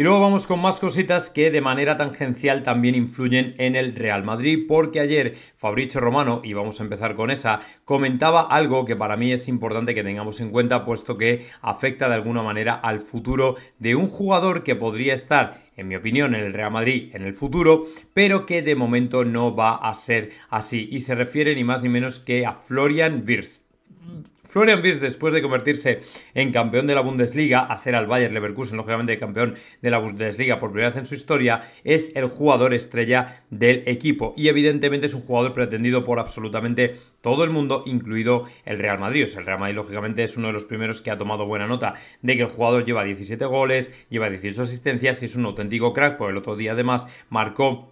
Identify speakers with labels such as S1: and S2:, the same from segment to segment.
S1: Y luego vamos con más cositas que de manera tangencial también influyen en el Real Madrid, porque ayer Fabricio Romano, y vamos a empezar con esa, comentaba algo que para mí es importante que tengamos en cuenta, puesto que afecta de alguna manera al futuro de un jugador que podría estar en mi opinión, en el Real Madrid en el futuro, pero que de momento no va a ser así. Y se refiere ni más ni menos que a Florian Birs. Florian Wirtz, después de convertirse en campeón de la Bundesliga, hacer al Bayern Leverkusen, lógicamente campeón de la Bundesliga por primera vez en su historia, es el jugador estrella del equipo y evidentemente es un jugador pretendido por absolutamente todo el mundo, incluido el Real Madrid. el Real Madrid lógicamente es uno de los primeros que ha tomado buena nota de que el jugador lleva 17 goles, lleva 18 asistencias y es un auténtico crack, por el otro día además marcó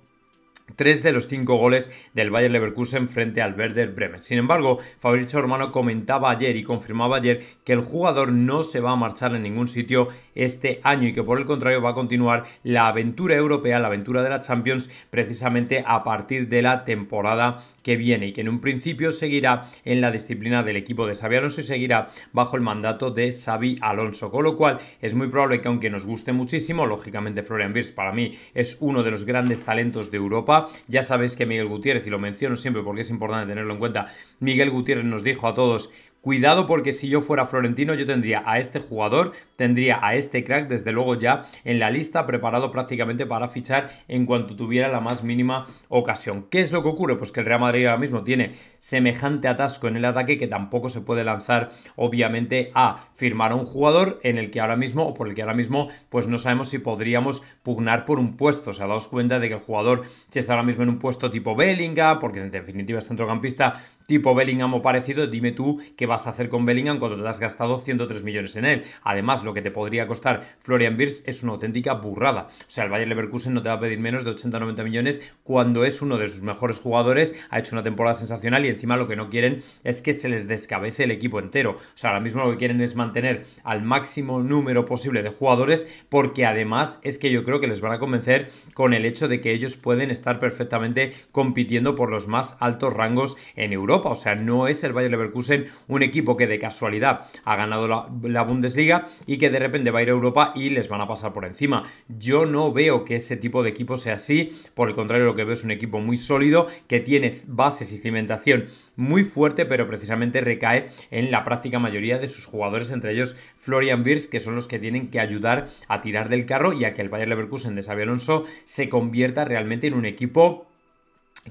S1: tres de los cinco goles del Bayer Leverkusen frente al Werder Bremen. Sin embargo, Fabrizio Romano comentaba ayer y confirmaba ayer que el jugador no se va a marchar en ningún sitio este año y que por el contrario va a continuar la aventura europea, la aventura de la Champions, precisamente a partir de la temporada que viene y que en un principio seguirá en la disciplina del equipo de Xavi Alonso y seguirá bajo el mandato de Xavi Alonso. Con lo cual es muy probable que aunque nos guste muchísimo, lógicamente Florian Wirtz para mí es uno de los grandes talentos de Europa, ya sabéis que Miguel Gutiérrez, y lo menciono siempre porque es importante tenerlo en cuenta, Miguel Gutiérrez nos dijo a todos Cuidado porque si yo fuera Florentino yo tendría a este jugador, tendría a este crack desde luego ya en la lista preparado prácticamente para fichar en cuanto tuviera la más mínima ocasión. ¿Qué es lo que ocurre? Pues que el Real Madrid ahora mismo tiene semejante atasco en el ataque que tampoco se puede lanzar obviamente a firmar a un jugador en el que ahora mismo o por el que ahora mismo pues no sabemos si podríamos pugnar por un puesto. O sea, daos cuenta de que el jugador si está ahora mismo en un puesto tipo Bellingham, porque en definitiva es centrocampista tipo Bellingham o parecido, dime tú que vas a hacer con Bellingham cuando te has gastado 103 millones en él. Además, lo que te podría costar Florian Birce es una auténtica burrada. O sea, el Bayern Leverkusen no te va a pedir menos de 80-90 millones cuando es uno de sus mejores jugadores, ha hecho una temporada sensacional y encima lo que no quieren es que se les descabece el equipo entero. O sea, ahora mismo lo que quieren es mantener al máximo número posible de jugadores porque además es que yo creo que les van a convencer con el hecho de que ellos pueden estar perfectamente compitiendo por los más altos rangos en Europa. O sea, no es el Bayern Leverkusen un un equipo que de casualidad ha ganado la, Bundesliga y que de repente va a ir a Europa y les van a pasar por encima. Yo no veo que ese tipo de equipo sea así, por el contrario lo que veo es un equipo muy sólido que tiene bases y cimentación muy fuerte, pero precisamente recae en la práctica mayoría de sus jugadores, entre ellos Florian Wirtz, que son los que tienen que ayudar a tirar del carro y a que el Bayer Leverkusen de Xabi Alonso se convierta realmente en un equipo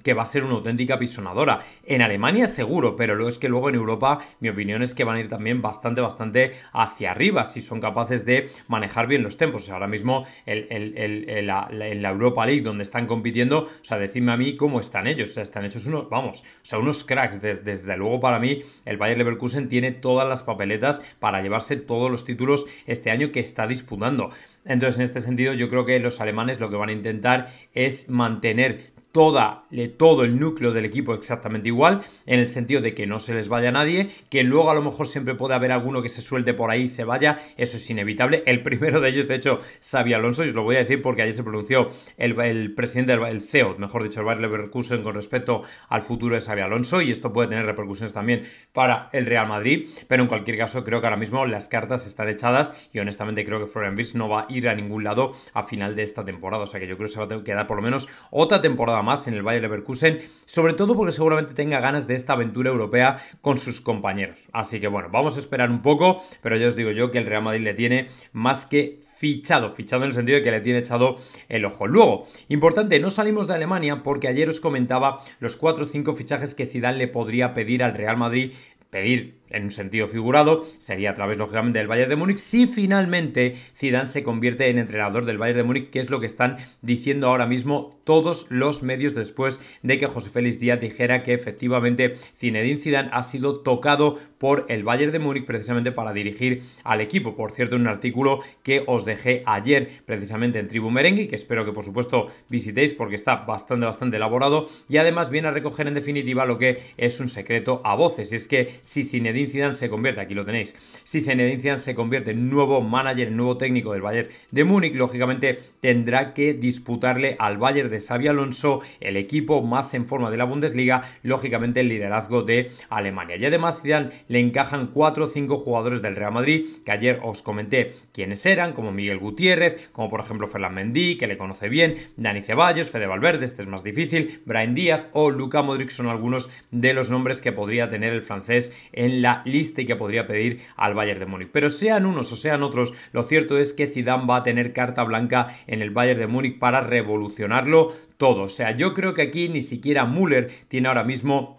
S1: que va a ser una auténtica pisonadora. En Alemania seguro, pero lo es que luego en Europa mi opinión es que van a ir también bastante, bastante hacia arriba si son capaces de manejar bien los tempos. ahora mismo en la Europa League donde están compitiendo, o sea, decidme a mí cómo están ellos. O sea, están hechos unos, vamos, o sea, unos cracks. Desde, desde luego para mí el Bayer Leverkusen tiene todas las papeletas para llevarse todos los títulos este año que está disputando. Entonces, en este sentido, yo creo que los alemanes lo que van a intentar es mantener toda, todo el núcleo del equipo exactamente igual, en el sentido de que no se les vaya nadie, que luego a lo mejor siempre puede haber alguno que se suelte por ahí y se vaya, eso es inevitable. El primero de ellos, de hecho, Xavi Alonso, y os lo voy a decir porque ayer se pronunció el, presidente, del el CEO, mejor dicho, el Bayer Leverkusen con respecto al futuro de Xavi Alonso, y esto puede tener repercusiones también para el Real Madrid, pero en cualquier caso creo que ahora mismo las cartas están echadas y honestamente creo que Florian Wirtz no va a ir a ningún lado a final de esta temporada, o sea que yo creo que se va a quedar por lo menos otra temporada más en el Bayer Leverkusen, sobre todo porque seguramente tenga ganas de esta aventura europea con sus compañeros. Así que bueno, vamos a esperar un poco, pero ya os digo yo que el Real Madrid le tiene más que fichado, fichado en el sentido de que le tiene echado el ojo. Luego, importante, no salimos de Alemania porque ayer os comentaba los 4 o 5 fichajes que Zidane le podría pedir al Real Madrid pedir en un sentido figurado, sería a través, lógicamente, del Bayern de Múnich, si finalmente Zidane se convierte en entrenador del Bayern de Múnich, que es lo que están diciendo ahora mismo todos los medios después de que José Félix Díaz dijera que efectivamente Zinedine Zidane ha sido tocado por el Bayern de Múnich precisamente para dirigir al equipo. Por cierto, un artículo que os dejé ayer precisamente en Tribu Merengue, que espero que por supuesto visitéis porque está bastante, bastante elaborado y además viene a recoger en definitiva lo que es un secreto a voces, y es que si Zinedine se convierte, aquí lo tenéis, si Zinedine se convierte en nuevo manager, nuevo técnico del Bayern de Múnich, lógicamente tendrá que disputarle al Bayern de Xavi Alonso, el equipo más en forma de la Bundesliga, lógicamente el liderazgo de Alemania. Y además Zidane le encajan cuatro o cinco jugadores del Real Madrid, que ayer os comenté quiénes eran, como Miguel Gutiérrez, como por ejemplo Ferland Mendy, que le conoce bien, Dani Ceballos, Fede Valverde, este es más difícil, Brian Díaz o Luca Modric son algunos de los nombres que podría tener el francés en la la lista que podría pedir al Bayern de Múnich. Pero sean unos o sean otros, lo cierto es que Zidane va a tener carta blanca en el Bayern de Múnich para revolucionarlo todo. O sea, yo creo que aquí ni siquiera Müller tiene ahora mismo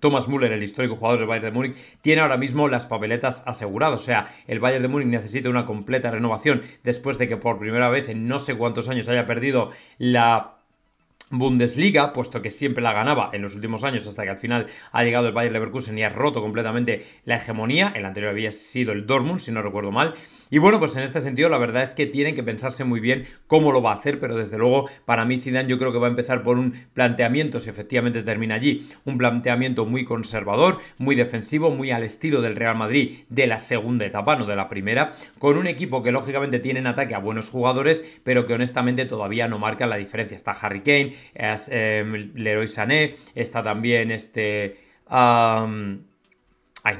S1: Thomas Müller, el histórico jugador del Bayern de Múnich, tiene ahora mismo las papeletas aseguradas. O sea, el Bayern de Múnich necesita una completa renovación después de que por primera vez en no sé cuántos años haya perdido la Bundesliga, puesto que siempre la ganaba en los últimos años hasta que al final ha llegado el Bayern Leverkusen y ha roto completamente la hegemonía. El anterior había sido el Dortmund, si no recuerdo mal. Y bueno, pues en este sentido la verdad es que tienen que pensarse muy bien cómo lo va a hacer, pero desde luego para mí Zidane yo creo que va a empezar por un planteamiento, si efectivamente termina allí, un planteamiento muy conservador, muy defensivo, muy al estilo del Real Madrid de la segunda etapa, no de la primera, con un equipo que lógicamente tiene en ataque a buenos jugadores, pero que honestamente todavía no marca la diferencia. Está Harry Kane, es, em, Leroy Sané, está también este... Ay,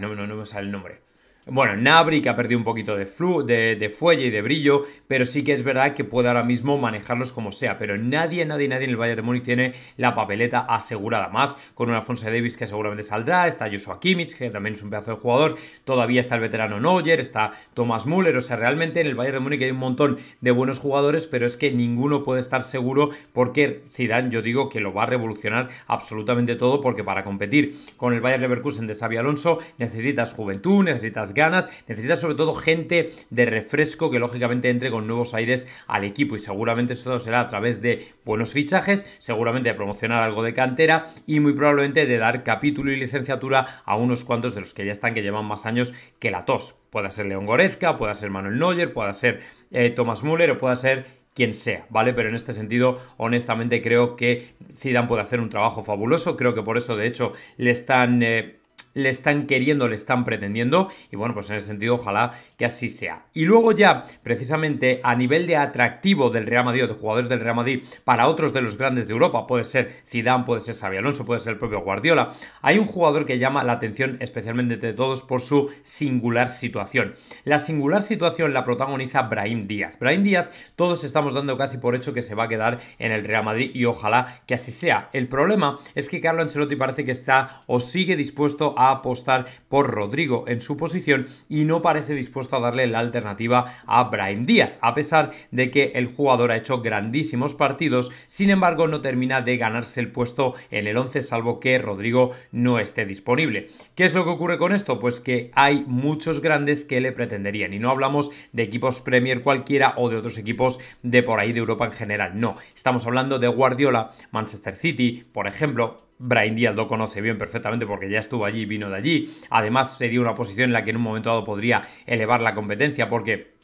S1: no, no me sale el nombre. Bueno, Nabri que ha perdido un poquito de, flu de, de, fuelle y de brillo, pero sí que es verdad que puede ahora mismo manejarlos como sea. Pero nadie, nadie, nadie en el Bayern de Múnich tiene la papeleta asegurada más, con un Alfonso Davis que seguramente saldrá, está Joshua Kimmich, que también es un pedazo de jugador, todavía está el veterano Neuer, está Thomas Müller, o sea, realmente en el Bayern de Múnich hay un montón de buenos jugadores, pero es que ninguno puede estar seguro porque Zidane, yo digo que lo va a revolucionar absolutamente todo, porque para competir con el Bayern Leverkusen de Xavi Alonso necesitas juventud, necesitas ganas, necesita sobre todo gente de refresco que lógicamente entre con nuevos aires al equipo y seguramente eso será a través de buenos fichajes, seguramente de promocionar algo de cantera y muy probablemente de dar capítulo y licenciatura a unos cuantos de los que ya están que llevan más años que la tos. Pueda ser León Gorezca, pueda ser Manuel Neuer, pueda ser eh, Thomas Müller o pueda ser quien sea, ¿vale? Pero en este sentido, honestamente, creo que Zidane puede hacer un trabajo fabuloso. Creo que por eso, de hecho, le están eh, le están queriendo, le están pretendiendo y bueno, pues en ese sentido ojalá que así sea. Y luego ya, precisamente a nivel de atractivo del Real Madrid o de jugadores del Real Madrid para otros de los grandes de Europa, puede ser Zidane, puede ser Xabi Alonso, puede ser el propio Guardiola, hay un jugador que llama la atención especialmente de todos por su singular situación. La singular situación la protagoniza Brahim Díaz. Brahim Díaz todos estamos dando casi por hecho que se va a quedar en el Real Madrid y ojalá que así sea. El problema es que Carlo Ancelotti parece que está o sigue dispuesto a apostar por Rodrigo en su posición y no parece dispuesto a darle la alternativa a Brian Díaz, a pesar de que el jugador ha hecho grandísimos partidos, sin embargo no termina de ganarse el puesto en el 11 salvo que Rodrigo no esté disponible. ¿Qué es lo que ocurre con esto? Pues que hay muchos grandes que le pretenderían y no hablamos de equipos Premier cualquiera o de otros equipos de por ahí de Europa en general, no, estamos hablando de Guardiola, Manchester City, por ejemplo, Brian Díaz lo conoce bien perfectamente porque ya estuvo allí y vino de allí. Además, sería una posición en la que en un momento dado podría elevar la competencia porque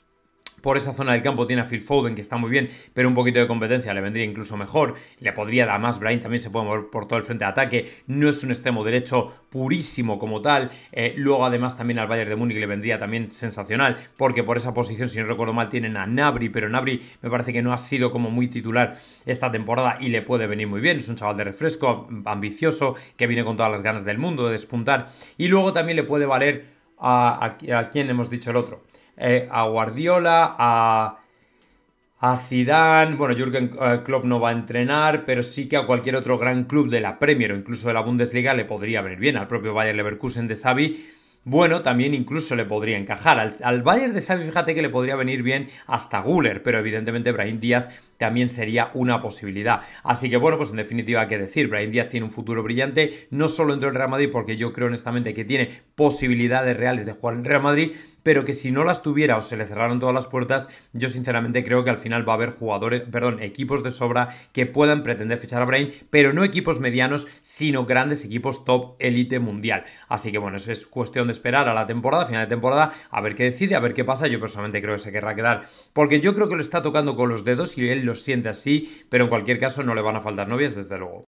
S1: por esa zona del campo tiene a Phil Foden, que está muy bien, pero un poquito de competencia le vendría incluso mejor. Le podría dar más. Brian también se puede mover por todo el frente de ataque. No es un extremo derecho purísimo como tal. Eh, luego, además, también al Bayern de Múnich le vendría también sensacional, porque por esa posición, si no recuerdo mal, tienen a Nabri, pero Nabri me parece que no ha sido como muy titular esta temporada y le puede venir muy bien. Es un chaval de refresco, ambicioso, que viene con todas las ganas del mundo de despuntar. Y luego también le puede valer a, a quien hemos dicho el otro eh, a Guardiola, a, a Zidane, bueno, Jürgen eh, Klopp no va a entrenar, pero sí que a cualquier otro gran club de la Premier o incluso de la Bundesliga le podría venir bien, al propio Bayern Leverkusen de Xavi, bueno, también incluso le podría encajar. Al, Bayern de Xavi, fíjate que le podría venir bien hasta Guller, pero evidentemente Brian Díaz también sería una posibilidad. Así que bueno, pues en definitiva, hay que decir? Brian Díaz tiene un futuro brillante, no solo dentro del Real Madrid, porque yo creo honestamente que tiene posibilidades reales de jugar en Real Madrid, pero que si no las tuviera o se le cerraron todas las puertas, yo sinceramente creo que al final va a haber jugadores, perdón, equipos de sobra que puedan pretender fichar a Brain, pero no equipos medianos, sino grandes equipos top élite mundial. Así que bueno, eso es cuestión de esperar a la temporada, final de temporada, a ver qué decide, a ver qué pasa. Yo personalmente creo que se querrá quedar, porque yo creo que lo está tocando con los dedos y él lo siente así, pero en cualquier caso no le van a faltar novias, desde luego.